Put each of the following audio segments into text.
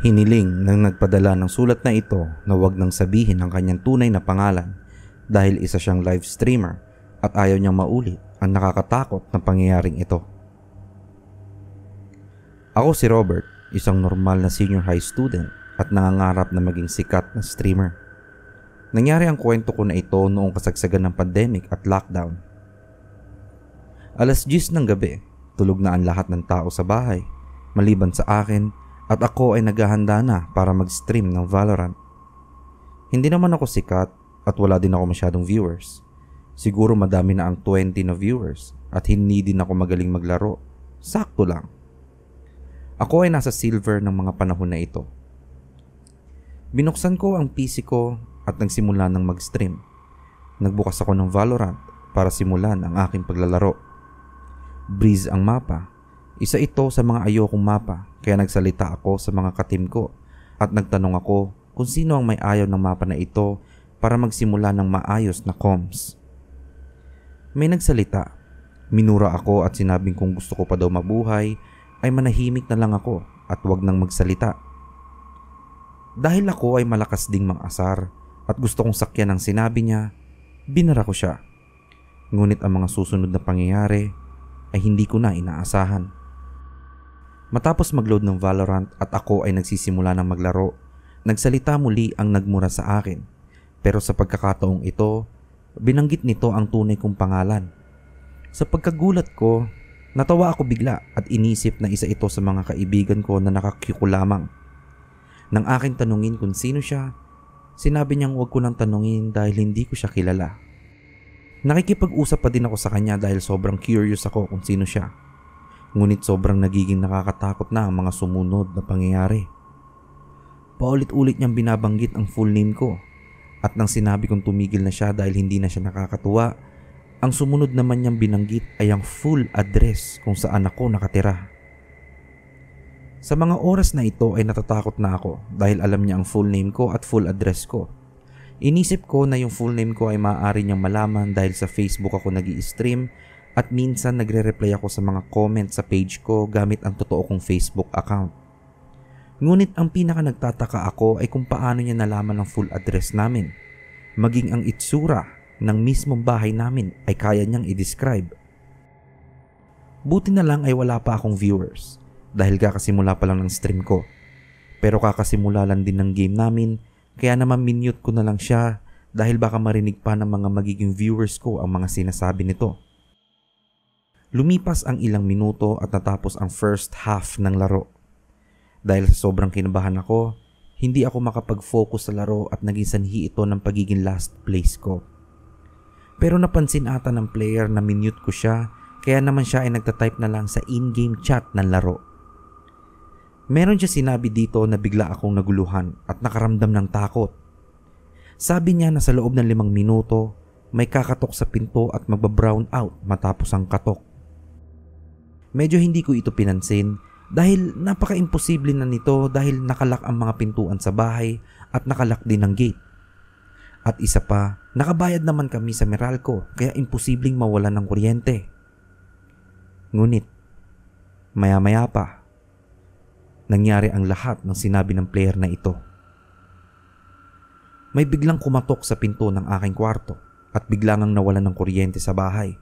Hiniling ng nagpadala ng sulat na ito na wag nang sabihin ang kanyang tunay na pangalan dahil isa siyang live streamer at ayaw niyang maulit ang nakakatakot na pangyayaring ito. Ako si Robert, isang normal na senior high student at nangangarap na maging sikat na streamer. Nangyari ang kwento ko na ito noong kasagsagan ng pandemic at lockdown. Alas 10 ng gabi, tulog na ang lahat ng tao sa bahay, maliban sa akin at ako ay naghahanda na para mag-stream ng Valorant. Hindi naman ako sikat at wala din ako masyadong viewers. Siguro madami na ang 20 na viewers at hindi din ako magaling maglaro. Sakto lang. Ako ay nasa silver ng mga panahon na ito. Binuksan ko ang PC ko at nagsimula ng mag-stream. Nagbukas ako ng Valorant para simulan ang aking paglalaro. Breeze ang mapa isa ito sa mga ayokong mapa kaya nagsalita ako sa mga katim ko at nagtanong ako kung sino ang may ayaw ng mapa na ito para magsimula ng maayos na comms. May nagsalita. Minura ako at sinabing kung gusto ko pa daw mabuhay ay manahimik na lang ako at wag nang magsalita. Dahil ako ay malakas ding mang-asar at gusto kong sakyan ang sinabi niya, binara ko siya. Ngunit ang mga susunod na pangyayari ay hindi ko na inaasahan. Matapos magload ng Valorant at ako ay nagsisimula ng maglaro, nagsalita muli ang nagmura sa akin. Pero sa pagkakataong ito, binanggit nito ang tunay kong pangalan. Sa pagkagulat ko, natawa ako bigla at inisip na isa ito sa mga kaibigan ko na nakakyuko lamang. Nang aking tanungin kung sino siya, sinabi niyang huwag ko nang tanungin dahil hindi ko siya kilala. Nakikipag-usap pa din ako sa kanya dahil sobrang curious ako kung sino siya. Ngunit sobrang nagiging nakakatakot na ang mga sumunod na pangyayari. Paulit-ulit niyang binabanggit ang full name ko at nang sinabi kong tumigil na siya dahil hindi na siya nakakatuwa, ang sumunod naman niyang binanggit ay ang full address kung saan ako nakatira. Sa mga oras na ito ay natatakot na ako dahil alam niya ang full name ko at full address ko. Inisip ko na yung full name ko ay maaari niyang malaman dahil sa Facebook ako nag stream at minsan nagre-reply ako sa mga comment sa page ko gamit ang totoo kong Facebook account. Ngunit ang pinaka nagtataka ako ay kung paano niya nalaman ang full address namin. Maging ang itsura ng mismong bahay namin ay kaya niyang i-describe. Buti na lang ay wala pa akong viewers dahil kakasimula pa lang ng stream ko. Pero kakasimula lang din ng game namin kaya naman minute ko na lang siya dahil baka marinig pa ng mga magiging viewers ko ang mga sinasabi nito. Lumipas ang ilang minuto at natapos ang first half ng laro. Dahil sa sobrang kinabahan ako, hindi ako makapag-focus sa laro at naging sanhi ito ng pagiging last place ko. Pero napansin ata ng player na minute ko siya kaya naman siya ay nagtatype na lang sa in-game chat ng laro. Meron siya sinabi dito na bigla akong naguluhan at nakaramdam ng takot. Sabi niya na sa loob ng limang minuto, may kakatok sa pinto at magbabrown out matapos ang katok. Medyo hindi ko ito pinansin dahil napaka-imposible na nito dahil nakalak ang mga pintuan sa bahay at nakalak din ang gate. At isa pa, nakabayad naman kami sa Meralco kaya imposibleng mawala ng kuryente. Ngunit, maya-maya pa, nangyari ang lahat ng sinabi ng player na ito. May biglang kumatok sa pinto ng aking kwarto at biglang ang nawalan ng kuryente sa bahay.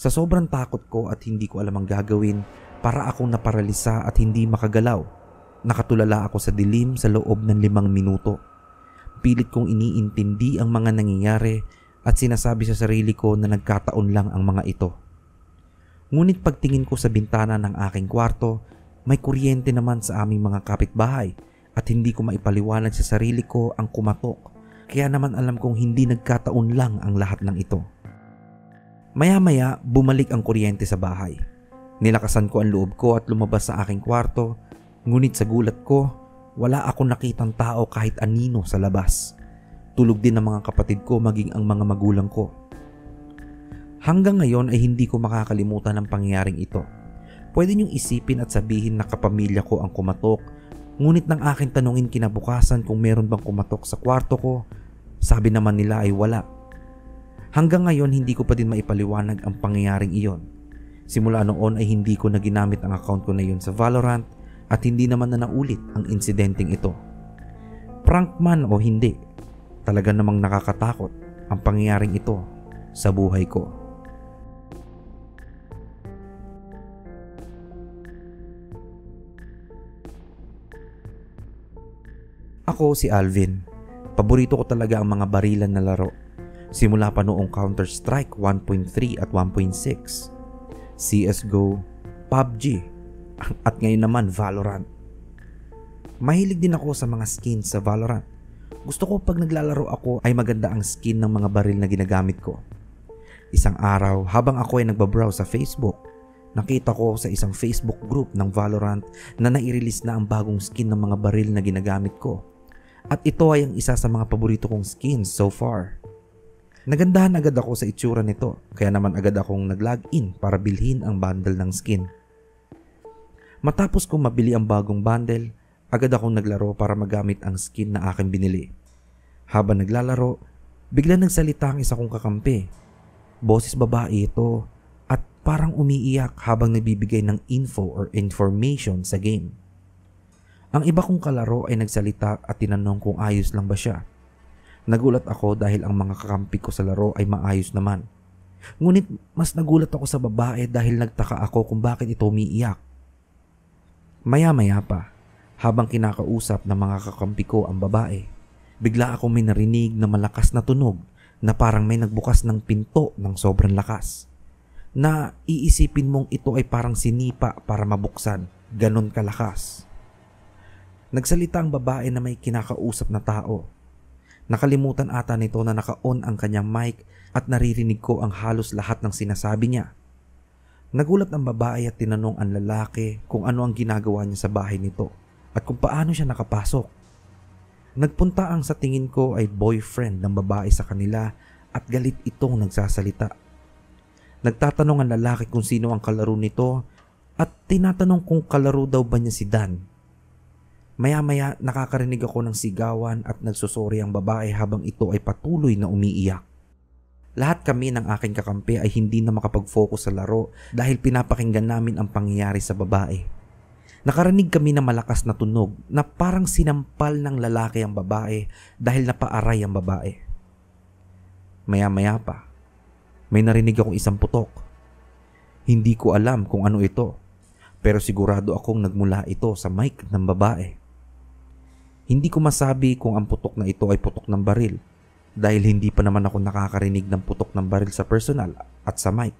Sa sobrang takot ko at hindi ko alam ang gagawin, para akong naparalisa at hindi makagalaw. Nakatulala ako sa dilim sa loob ng limang minuto. Pilit kong iniintindi ang mga nangyayari at sinasabi sa sarili ko na nagkataon lang ang mga ito. Ngunit pagtingin ko sa bintana ng aking kwarto, may kuryente naman sa aming mga kapitbahay at hindi ko maipaliwanag sa sarili ko ang kumatok. Kaya naman alam kong hindi nagkataon lang ang lahat ng ito. Maya-maya, bumalik ang kuryente sa bahay. Nilakasan ko ang loob ko at lumabas sa aking kwarto, ngunit sa gulat ko, wala akong nakitang tao kahit anino sa labas. Tulog din ang mga kapatid ko maging ang mga magulang ko. Hanggang ngayon ay hindi ko makakalimutan ang pangyaring ito. Pwede niyong isipin at sabihin na kapamilya ko ang kumatok, ngunit nang akin tanungin kinabukasan kung meron bang kumatok sa kwarto ko, sabi naman nila ay wala Hanggang ngayon hindi ko pa din maipaliwanag ang pangyayaring iyon. Simula noon ay hindi ko na ginamit ang account ko na iyon sa Valorant at hindi naman na naulit ang insidenteng ito. Prank man o hindi, talaga namang nakakatakot ang pangyayaring ito sa buhay ko. Ako si Alvin. Paborito ko talaga ang mga barilan na laro simula pa noong Counter-Strike 1.3 at 1.6, CSGO, PUBG, at ngayon naman Valorant. Mahilig din ako sa mga skins sa Valorant. Gusto ko pag naglalaro ako ay maganda ang skin ng mga baril na ginagamit ko. Isang araw habang ako ay nagbabrowse sa Facebook, nakita ko sa isang Facebook group ng Valorant na nairelease na ang bagong skin ng mga baril na ginagamit ko. At ito ay ang isa sa mga paborito kong skins so far. Nagandahan agad ako sa itsura nito kaya naman agad akong nag-login para bilhin ang bundle ng skin. Matapos kong mabili ang bagong bundle, agad akong naglaro para magamit ang skin na aking binili. Habang naglalaro, bigla nagsalita ang isa kong kakampi. Boses babae ito at parang umiiyak habang nagbibigay ng info or information sa game. Ang iba kong kalaro ay nagsalita at tinanong kung ayos lang ba siya. Nagulat ako dahil ang mga kakampi ko sa laro ay maayos naman. Ngunit mas nagulat ako sa babae dahil nagtaka ako kung bakit ito umiiyak. Maya-maya pa, habang kinakausap ng mga kakampi ko ang babae, bigla akong may narinig na malakas na tunog na parang may nagbukas ng pinto ng sobrang lakas. Na iisipin mong ito ay parang sinipa para mabuksan, ganon kalakas. Nagsalita ang babae na may kinakausap na tao Nakalimutan ata nito na naka-on ang kanyang mic at naririnig ko ang halos lahat ng sinasabi niya. Nagulat ang babae at tinanong ang lalaki kung ano ang ginagawa niya sa bahay nito at kung paano siya nakapasok. Nagpunta ang sa tingin ko ay boyfriend ng babae sa kanila at galit itong nagsasalita. Nagtatanong ang lalaki kung sino ang kalaro nito at tinatanong kung kalaro daw ba niya si Dan Maya-maya nakakarinig ako ng sigawan at nagsusori ang babae habang ito ay patuloy na umiiyak. Lahat kami ng aking kakampi ay hindi na makapag-focus sa laro dahil pinapakinggan namin ang pangyayari sa babae. Nakarinig kami ng malakas na tunog na parang sinampal ng lalaki ang babae dahil napaaray ang babae. Maya-maya pa, may narinig akong isang putok. Hindi ko alam kung ano ito pero sigurado akong nagmula ito sa mic ng babae. Hindi ko masabi kung ang putok na ito ay putok ng baril dahil hindi pa naman ako nakakarinig ng putok ng baril sa personal at sa mic.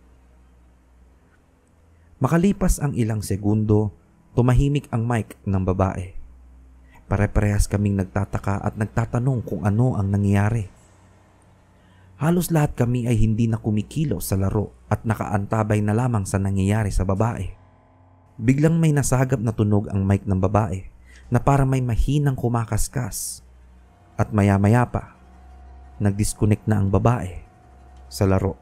Makalipas ang ilang segundo, tumahimik ang mic ng babae. Pare-parehas kaming nagtataka at nagtatanong kung ano ang nangyayari. Halos lahat kami ay hindi na kumikilo sa laro at nakaantabay na lamang sa nangyayari sa babae. Biglang may nasagap na tunog ang mic ng babae na para may mahinang kumakaskas. At maya-maya pa, nag-disconnect na ang babae sa laro.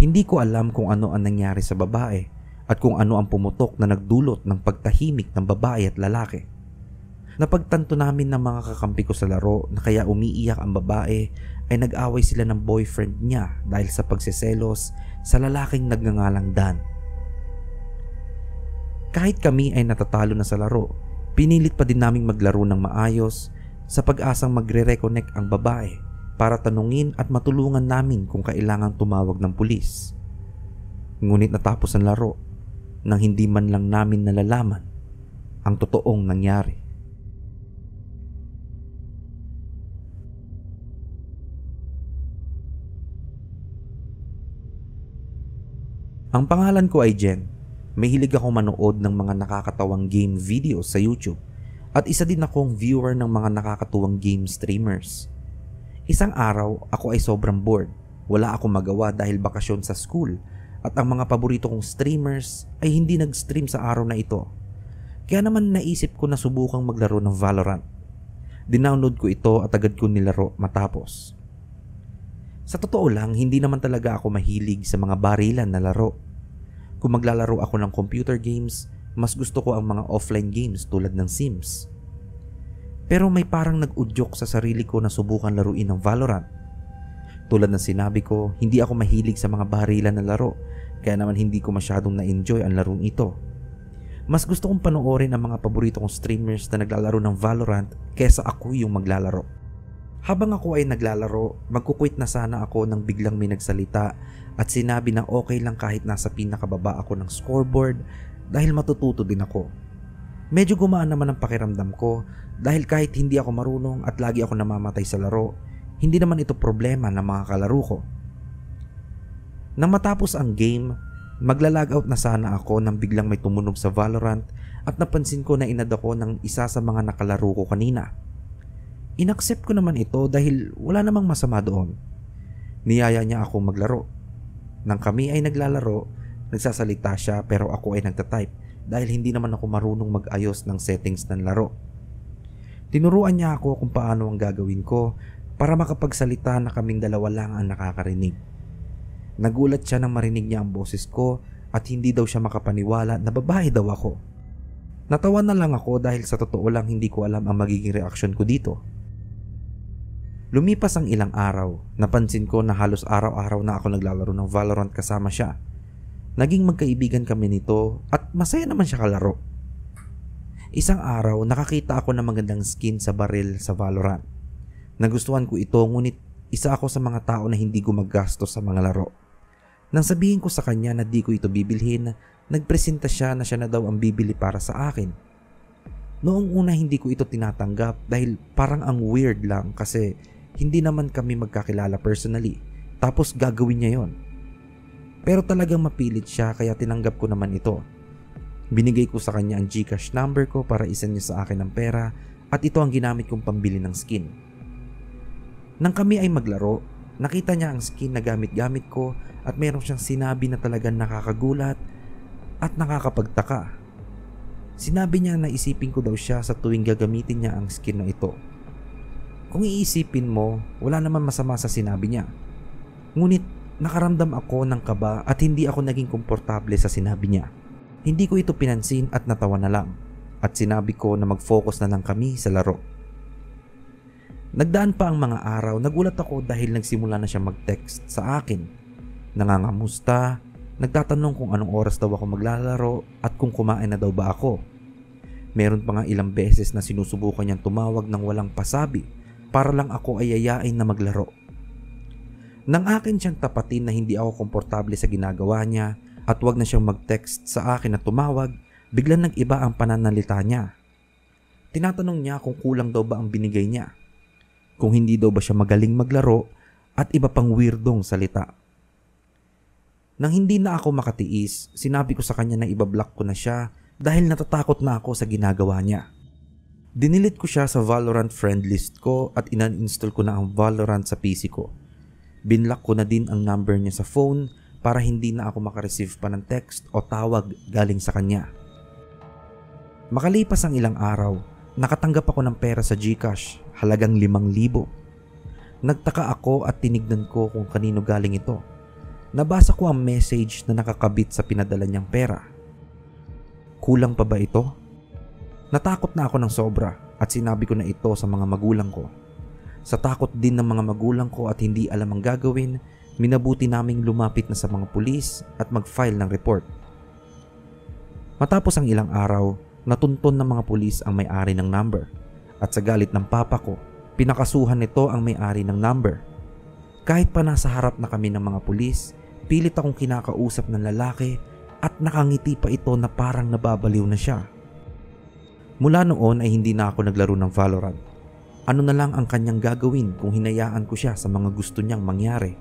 Hindi ko alam kung ano ang nangyari sa babae at kung ano ang pumutok na nagdulot ng pagtahimik ng babae at lalaki. Napagtanto namin ng mga kakampi ko sa laro na kaya umiiyak ang babae ay nag-away sila ng boyfriend niya dahil sa pagseselos sa lalaking nagngangalang Dan. Kahit kami ay natatalo na sa laro, pinilit pa din naming maglaro ng maayos sa pag-asang magre-reconnect ang babae para tanungin at matulungan namin kung kailangan tumawag ng pulis. Ngunit natapos ang laro nang hindi man lang namin nalalaman ang totoong nangyari. Ang pangalan ko ay Jen Mahilig ako manood ng mga nakakatawang game videos sa YouTube at isa din akong viewer ng mga nakakatuwang game streamers. Isang araw, ako ay sobrang bored. Wala akong magawa dahil bakasyon sa school at ang mga paborito kong streamers ay hindi nag-stream sa araw na ito. Kaya naman naisip ko na subukang maglaro ng Valorant. Dinownload ko ito at agad ko nilaro matapos. Sa totoo lang, hindi naman talaga ako mahilig sa mga barilan na laro kung maglalaro ako ng computer games, mas gusto ko ang mga offline games tulad ng Sims. Pero may parang nag-udyok sa sarili ko na subukan laruin ang Valorant. Tulad ng sinabi ko, hindi ako mahilig sa mga barilan na laro, kaya naman hindi ko masyadong na-enjoy ang larong ito. Mas gusto kong panoorin ang mga paborito kong streamers na naglalaro ng Valorant kaysa ako yung maglalaro. Habang ako ay naglalaro, magkukwit na sana ako nang biglang may nagsalita at sinabi na okay lang kahit nasa pinakababa ako ng scoreboard dahil matututo din ako. Medyo gumaan naman ang pakiramdam ko dahil kahit hindi ako marunong at lagi ako namamatay sa laro, hindi naman ito problema ng mga kalaro ko. Nang matapos ang game, maglalag out na sana ako nang biglang may tumunog sa Valorant at napansin ko na inad ako ng isa sa mga nakalaro ko kanina. Inaccept ko naman ito dahil wala namang masama doon. Niyaya niya ako maglaro. Nang kami ay naglalaro, nagsasalita siya pero ako ay nagtatype dahil hindi naman ako marunong mag-ayos ng settings ng laro. Tinuruan niya ako kung paano ang gagawin ko para makapagsalita na kaming dalawa lang ang nakakarinig. Nagulat siya nang marinig niya ang boses ko at hindi daw siya makapaniwala na babae daw ako. Natawa na lang ako dahil sa totoo lang hindi ko alam ang magiging reaksyon ko dito. Lumipas ang ilang araw, napansin ko na halos araw-araw na ako naglalaro ng Valorant kasama siya. Naging magkaibigan kami nito at masaya naman siya kalaro. Isang araw, nakakita ako ng magandang skin sa baril sa Valorant. Nagustuhan ko ito ngunit isa ako sa mga tao na hindi gumagastos sa mga laro. Nang sabihin ko sa kanya na di ko ito bibilhin, nagpresenta siya na siya na daw ang bibili para sa akin. Noong una hindi ko ito tinatanggap dahil parang ang weird lang kasi hindi naman kami magkakilala personally. Tapos gagawin niya yon. Pero talagang mapilit siya kaya tinanggap ko naman ito. Binigay ko sa kanya ang Gcash number ko para isend niya sa akin ng pera at ito ang ginamit kong pambili ng skin. Nang kami ay maglaro, nakita niya ang skin na gamit-gamit ko at meron siyang sinabi na talagang nakakagulat at nakakapagtaka. Sinabi niya na isipin ko daw siya sa tuwing gagamitin niya ang skin na ito. Kung iisipin mo, wala naman masama sa sinabi niya. Ngunit nakaramdam ako ng kaba at hindi ako naging komportable sa sinabi niya. Hindi ko ito pinansin at natawa na lang at sinabi ko na mag-focus na lang kami sa laro. Nagdaan pa ang mga araw, nagulat ako dahil nagsimula na siya mag-text sa akin. Nangangamusta, nagtatanong kung anong oras daw ako maglalaro at kung kumain na daw ba ako. Meron pa nga ilang beses na sinusubukan niyang tumawag ng walang pasabi para lang ako ay ayayain na maglaro. Nang akin siyang tapatin na hindi ako komportable sa ginagawa niya at wag na siyang mag-text sa akin na tumawag, biglang nag-iba ang pananalita niya. Tinatanong niya kung kulang daw ba ang binigay niya, kung hindi daw ba siya magaling maglaro at iba pang weirdong salita. Nang hindi na ako makatiis, sinabi ko sa kanya na ibablock ko na siya dahil natatakot na ako sa ginagawa niya. Dinilit ko siya sa Valorant friend list ko at in install ko na ang Valorant sa PC ko. Binlock ko na din ang number niya sa phone para hindi na ako makareceive pa ng text o tawag galing sa kanya. Makalipas ang ilang araw, nakatanggap ako ng pera sa GCash, halagang 5,000. Nagtaka ako at tinignan ko kung kanino galing ito. Nabasa ko ang message na nakakabit sa pinadala niyang pera. Kulang pa ba ito? Natakot na ako ng sobra at sinabi ko na ito sa mga magulang ko. Sa takot din ng mga magulang ko at hindi alam ang gagawin, minabuti naming lumapit na sa mga pulis at mag-file ng report. Matapos ang ilang araw, natunton ng mga pulis ang may-ari ng number at sa galit ng papa ko, pinakasuhan nito ang may-ari ng number. Kahit pa nasa harap na kami ng mga pulis, pilit akong kinakausap ng lalaki at nakangiti pa ito na parang nababaliw na siya. Mula noon ay hindi na ako naglaro ng Valorant. Ano na lang ang kanyang gagawin kung hinayaan ko siya sa mga gusto niyang mangyari.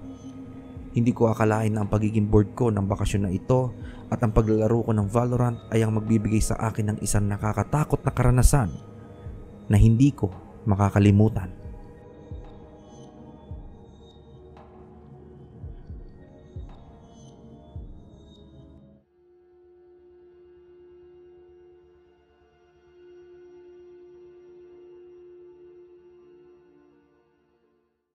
Hindi ko akalain na ang pagiging bored ko ng bakasyon na ito at ang paglalaro ko ng Valorant ay ang magbibigay sa akin ng isang nakakatakot na karanasan na hindi ko makakalimutan.